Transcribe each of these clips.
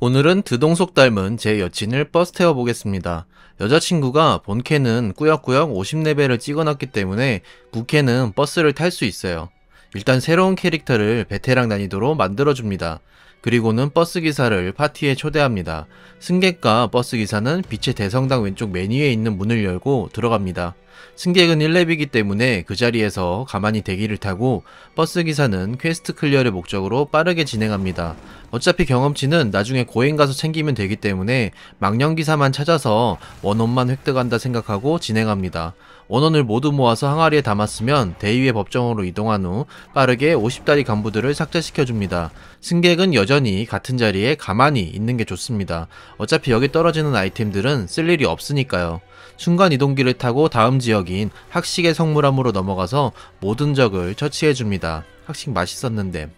오늘은 드동속 닮은 제 여친을 버스 태워보겠습니다. 여자친구가 본캐는 꾸역꾸역 50레벨을 찍어놨기 때문에 부캐는 버스를 탈 수 있어요. 일단 새로운 캐릭터를 베테랑 난이도로 만들어줍니다. 그리고는 버스기사를 파티에 초대합니다. 승객과 버스기사는 빛의 대성당 왼쪽 맨 위에 있는 문을 열고 들어갑니다. 승객은 1렙이기 때문에 그 자리에서 가만히 대기를 타고 버스기사는 퀘스트 클리어를 목적으로 빠르게 진행합니다. 어차피 경험치는 나중에 고행 가서 챙기면 되기 때문에 망령기사만 찾아서 원원만 획득한다 생각하고 진행합니다. 원원을 모두 모아서 항아리에 담았으면 대위의 법정으로 이동한 후 빠르게 50다리 간부들을 삭제시켜줍니다. 승객은 여전히 같은 자리에 가만히 있는 게 좋습니다. 어차피 여기 떨어지는 아이템들은 쓸 일이 없으니까요. 순간 이동기를 타고 다음 지역인 학식의 성물함으로 넘어가서 모든 적을 처치해줍니다. 학식 맛있었는데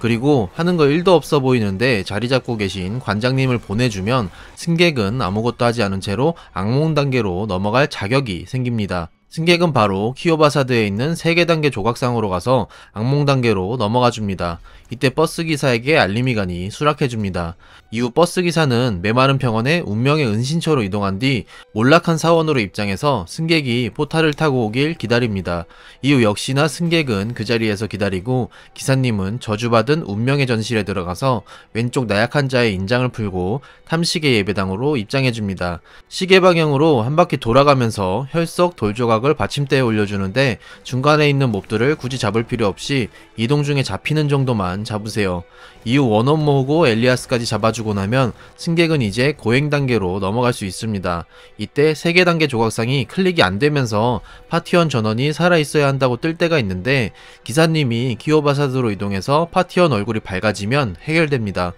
그리고 하는 거 1도 없어 보이는데 자리 잡고 계신 관장님을 보내주면 승객은 아무것도 하지 않은 채로 악몽 단계로 넘어갈 자격이 생깁니다. 승객은 바로 키오바사드에 있는 세계 단계 조각상으로 가서 악몽 단계로 넘어가 줍니다. 이때 버스기사에게 알림이 가니 수락해줍니다. 이후 버스기사는 메마른 병원에 운명의 은신처로 이동한 뒤 몰락한 사원으로 입장해서 승객이 포탈을 타고 오길 기다립니다. 이후 역시나 승객은 그 자리에서 기다리고 기사님은 저주받은 운명의 전실에 들어가서 왼쪽 나약한 자의 인장을 풀고 탐식의 예배당으로 입장해줍니다. 시계 방향으로 한 바퀴 돌아가면서 혈석 돌조각 조각을 받침대에 올려주는데 중간에 있는 몹들을 굳이 잡을 필요 없이 이동 중에 잡히는 정도만 잡으세요. 이후 원원 모으고 엘리아스까지 잡아주고 나면 승객은 이제 고행 단계로 넘어갈 수 있습니다. 이때 3개 단계 조각상이 클릭이 안 되면서 파티원 전원이 살아있어야 한다고 뜰 때가 있는데 기사님이 기호바사드로 이동해서 파티원 얼굴이 밝아지면 해결됩니다.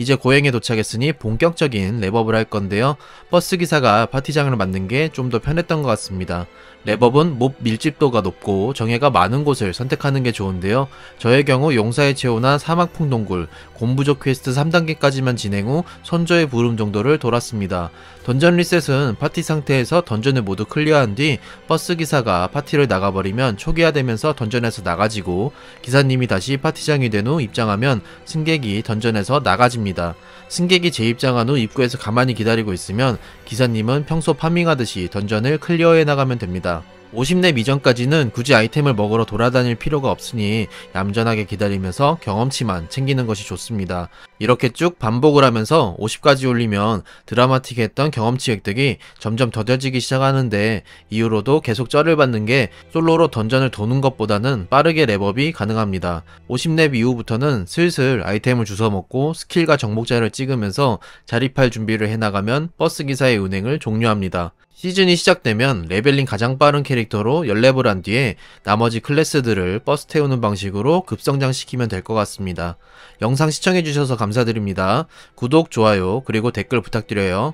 이제 고행에 도착했으니 본격적인 랩업을 할 건데요. 버스 기사가 파티장을 만든 게 좀 더 편했던 것 같습니다. 랩업은 몹 밀집도가 높고 정해가 많은 곳을 선택하는 게 좋은데요. 저의 경우 용사의 채우나 사막풍 동굴, 곰부족 퀘스트 3단계까지만 진행 후 선조의 부름 정도를 돌았습니다. 던전 리셋은 파티 상태에서 던전을 모두 클리어한 뒤 버스 기사가 파티를 나가버리면 초기화되면서 던전에서 나가지고 기사님이 다시 파티장이 된 후 입장하면 승객이 던전에서 나가집니다. 합니다. 승객이 재입장한 후 입구에서 가만히 기다리고 있으면 기사님은 평소 파밍하듯이 던전을 클리어해 나가면 됩니다. 50렙 이전까지는 굳이 아이템을 먹으러 돌아다닐 필요가 없으니 얌전하게 기다리면서 경험치만 챙기는 것이 좋습니다. 이렇게 쭉 반복을 하면서 50까지 올리면 드라마틱했던 경험치 획득이 점점 더뎌지기 시작하는데 이후로도 계속 쩔을 받는 게 솔로로 던전을 도는 것보다는 빠르게 랩업이 가능합니다. 50렙 이후부터는 슬슬 아이템을 주워먹고 스킬과 정복자를 찍으면서 자립할 준비를 해나가면 버스기사의 운행을 종료합니다. 시즌이 시작되면 레벨링 가장 빠른 캐릭터로 연랩을 한 뒤에 나머지 클래스들을 버스 태우는 방식으로 급성장시키면 될 것 같습니다. 영상 시청해주셔서 감사드립니다. 구독, 좋아요, 그리고 댓글 부탁드려요.